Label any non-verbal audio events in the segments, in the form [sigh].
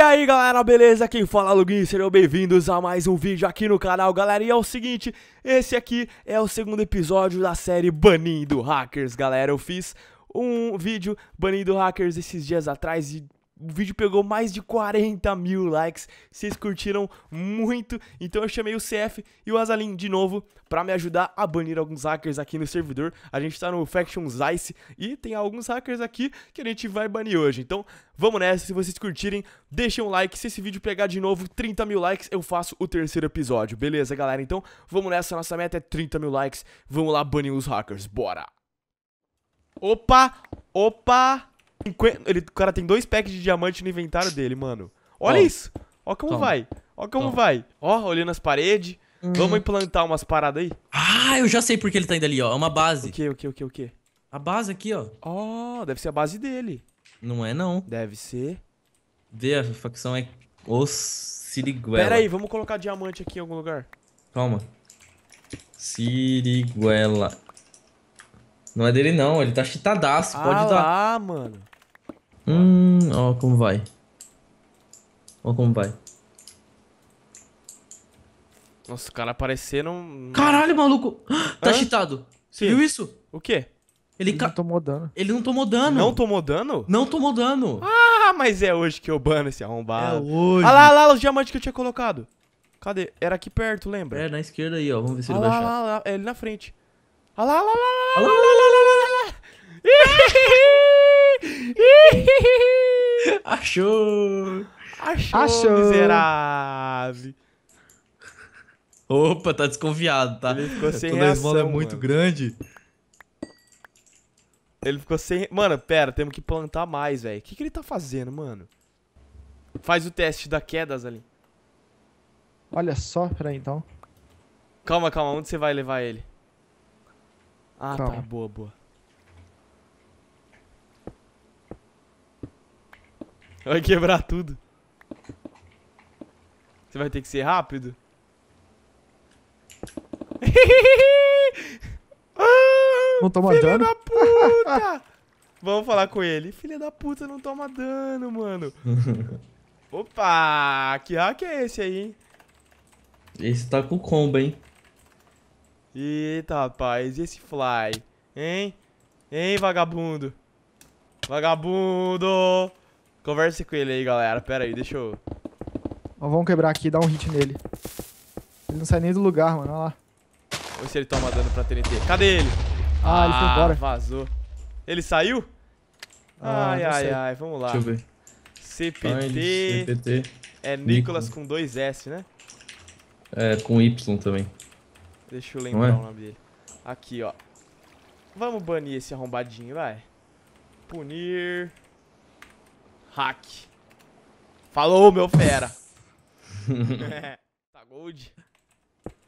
E aí galera, beleza? Quem fala é Luguin, sejam bem-vindos a mais um vídeo aqui no canal Galera, e é o seguinte, esse aqui é o segundo episódio da série Banindo Hackers Galera, eu fiz um vídeo Banindo Hackers esses dias atrás e o vídeo pegou mais de 40 mil likes. Vocês curtiram muito. Então eu chamei o CF e o Azalin de novo para me ajudar a banir alguns hackers aqui no servidor. A gente está no Faction Ice e tem alguns hackers aqui que a gente vai banir hoje. Então vamos nessa. Se vocês curtirem, deixem um like. Se esse vídeo pegar de novo 30 mil likes, eu faço o terceiro episódio. Beleza, galera? Então vamos nessa. Nossa meta é 30 mil likes. Vamos lá banir os hackers. Bora! Opa! Opa! Ele, o cara tem dois packs de diamante no inventário dele, mano. Olha isso. Olha como Toma. vai. Olha como Toma. vai. Ó, olhando as paredes. Hum. Vamos implantar umas paradas aí? Ah, eu já sei porque ele tá indo ali, ó. É uma base. O que, o que, o que, o que? A base aqui, ó. Ó, oh, deve ser a base dele. Não é, não. Deve ser. Vê, a facção é os Siriguela. Pera aí, vamos colocar diamante aqui em algum lugar. Calma. Siriguela. Não é dele, não. Ele tá cheatadaço. Ah pode lá, dar. Ah, mano. Hum, ó como vai. Ó como vai. Nossa, o cara apareceram... Caralho, maluco! Tá Hã? cheatado. Você viu isso? O quê? Ele, Ele não tomou dano. Ele não tomou dano. Não tomou dano? Não tomou dano. Ah, mas é hoje que eu bano esse arrombado. É hoje. Ah lá, ah lá, os diamantes que eu tinha colocado. Cadê? Era aqui perto, lembra? É, na esquerda aí, ó. Vamos ver se ah ele lá, vai achar. Ah lá, lá, é ele na frente. Ah lá, lá, lá, lá, lá, lá, lá, lá, lá, lá, lá. [laughs] Achou! Achou, Achou, miserável! Opa, tá desconfiado, tá? Ele ficou é sem Quando reação, é muito mano. grande... Ele ficou sem... Mano, pera, temos que plantar mais, velho. O que, que ele tá fazendo, mano? Faz o teste da quedas ali. Olha só, peraí, então. Calma, calma. Onde você vai levar ele? Ah, tá. calma. tá. Boa, boa. Vai quebrar tudo. Você vai ter que ser rápido. Não toma Filha dano. da puta! [laughs] Vamos falar com ele. Filha da puta, não toma dano, mano. [laughs] Opa! Que hack é esse aí, hein? Esse tá com combo, hein? Eita, rapaz. E esse fly? Hein? Hein, vagabundo? Vagabundo! Converse com ele aí, galera. Pera aí, deixa eu... Mas vamos quebrar aqui e dar um hit nele. Ele não sai nem do lugar, mano. Olha lá. Vamos ver se ele toma dano pra TNT. Cadê ele? Ah, ah ele foi ah, embora. vazou. Ele saiu? Ah, ai, ai, sei. ai. Vamos lá. Deixa eu ver. CPT... Ah, CPT. É Nicolas, com dois S, né? É, com Y também. Deixa eu lembrar é? o nome dele. Aqui, ó. Vamos banir esse arrombadinho, vai. Punir. Hack. Falou, meu fera. [laughs] É. Tá gold.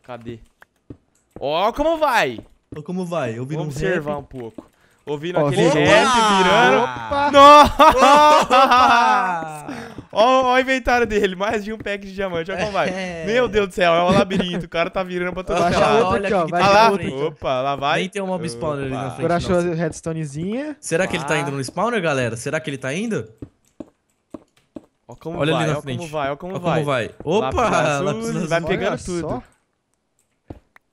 Cadê? Ó oh, como vai. Ó oh, como vai. Eu vi Vamos observar rap. um pouco. Ouvindo oh, aquele rap, virando. Opa! Nossa! Ó, o inventário dele, mais de um pack de diamante. Olha como vai. É. Meu Deus do céu, é um labirinto. O cara tá virando pra todo lado. Olha, olha aqui, vai ah, lá. Opa, lá vai. Nem tem um mob spawner Opa. ali na frente. Agora achou a redstonezinha. Será que ah. ele tá ah. indo no spawner, galera? Será que ele tá indo? Ó como Olha vai, ali na ó frente. como vai, ó como ó vai. como vai. Opa! Lápis azul, Lápis vai pegando tudo. só.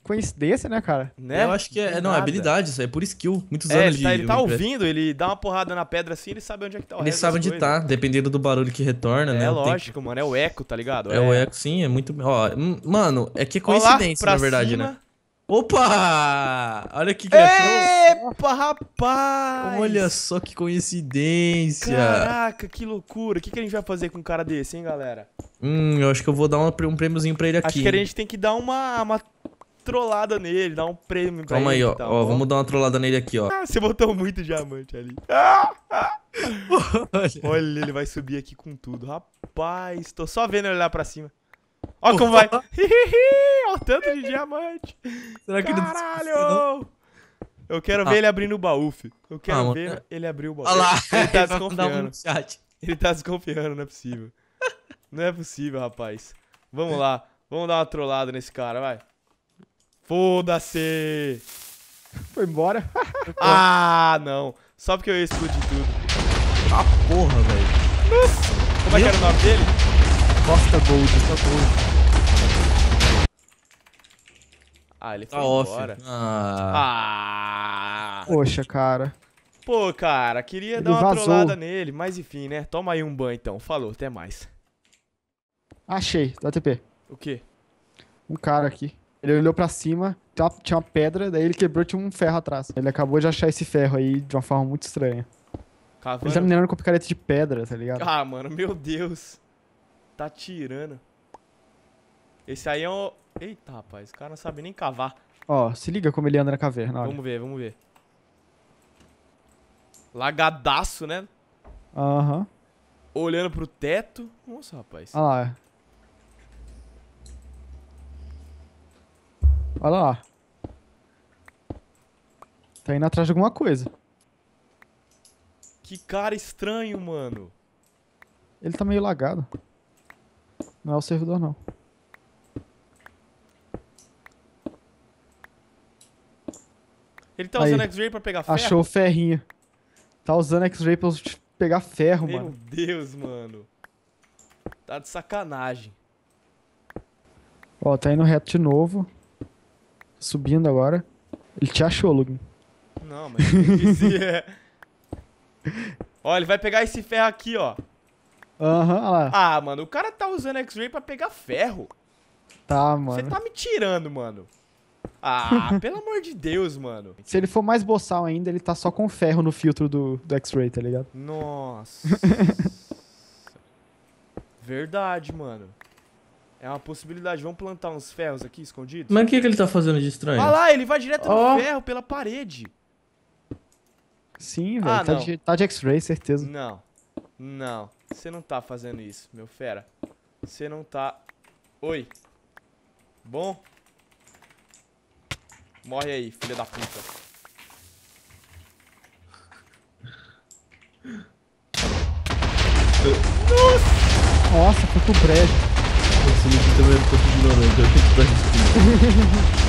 Coincidência, né, cara? Né? Eu acho que é. Não, é habilidade, isso aí é por skill. Muitos É, anos ele tá- de. tá, ele tá ouvindo, ele dá uma porrada na pedra assim, ele sabe onde é que tá o Ele sabe onde coisas. tá, dependendo do barulho que retorna, é né? É tem- lógico, mano, é o eco, tá ligado? É o é. eco, sim, é muito. Ó, mano, é que é coincidência, na verdade, né? cima. né? Opa! Olha que que ele achou. Epa, rapaz! Olha só que coincidência! Caraca, que loucura! O que, que a gente vai fazer com um cara desse, hein, galera? Hum, eu acho que eu vou dar um, prêmiozinho pra ele aqui. Acho que a gente tem que dar uma, uma trollada nele, dar um prêmio pra Calma ele. Calma aí, ó. Tá ó vamos dar uma trollada nele aqui, ó. Ah, você botou muito diamante ali. [laughs] Ah! Olha. Olha, ele vai subir aqui com tudo. Rapaz, tô só vendo ele lá pra cima. Ó como vai. Olha o tanto de diamante. Será que Caralho! eu quero ah. ver ele abrindo o baú, filho. Eu quero ah, ver é. ele abrir o baú. Olha lá. Ele tá desconfiando. Ele tá desconfiando, não é possível. não é possível, rapaz. Vamos lá. Vamos dar uma trollada nesse cara, vai. Foda-se! Foi embora. [laughs] ah, não. Só porque eu ia explodir tudo. Ah, porra, velho. Nossa! Como é que era o nome dele? Costa Gold, só Gold. Ah, ele tá foi off. embora. Ah. ah. Poxa, cara. Pô, cara, queria ele dar uma vazou. trollada nele, mas enfim, né? Toma aí um ban então. Falou, até mais. Achei, dá TP. O quê? Um cara aqui. Ele olhou pra cima, tinha uma pedra, daí ele quebrou tinha um ferro atrás. Ele acabou de achar esse ferro aí de uma forma muito estranha. Cavando. Eles tá minerando com picareta de pedra, tá ligado? Ah, mano, meu Deus. Tá tirando. Esse aí é um... Eita, rapaz, o cara não sabe nem cavar. Ó, se liga como ele anda na caverna, olha. Vamos ver, vamos ver. Lagadaço, né? Aham. Uhum. Olhando pro teto. Nossa, rapaz. Olha lá. Olha lá. Tá indo atrás de alguma coisa. Que cara estranho, mano. Ele tá meio lagado. Não é o servidor, não. Ele tá usando X-Ray pra pegar ferro? Achou o ferrinho. Tá usando X-Ray pra pegar ferro, Meu mano. Meu Deus, mano. Tá de sacanagem. Ó, tá indo reto de novo. Tá subindo agora. Ele te achou, Lugin. Não, mas... Olha, [laughs] ele vai pegar esse ferro aqui, ó. Aham, uhum, olha lá. Ah, mano, o cara tá usando X-Ray pra pegar ferro. Tá, mano. Você tá me tirando, mano. Ah, [laughs] pelo amor de Deus, mano. Se ele for mais boçal ainda, ele tá só com ferro no filtro do, do X-Ray, tá ligado? Nossa. [laughs] Verdade, mano. É uma possibilidade. Vamos plantar uns ferros aqui escondidos? Mas o que, que ele tá fazendo de estranho? Olha lá, ele vai direto oh. no ferro pela parede. Sim, ah, velho. Ah, tá, tá de X-Ray, certeza. Não. Não. Você não tá fazendo isso, meu fera. Você não tá... Oi. Bom. Morre aí, filha da puta. Nossa! Nossa, foi breve. Esse Nick também ficou ignorante, eu achei que tá [laughs]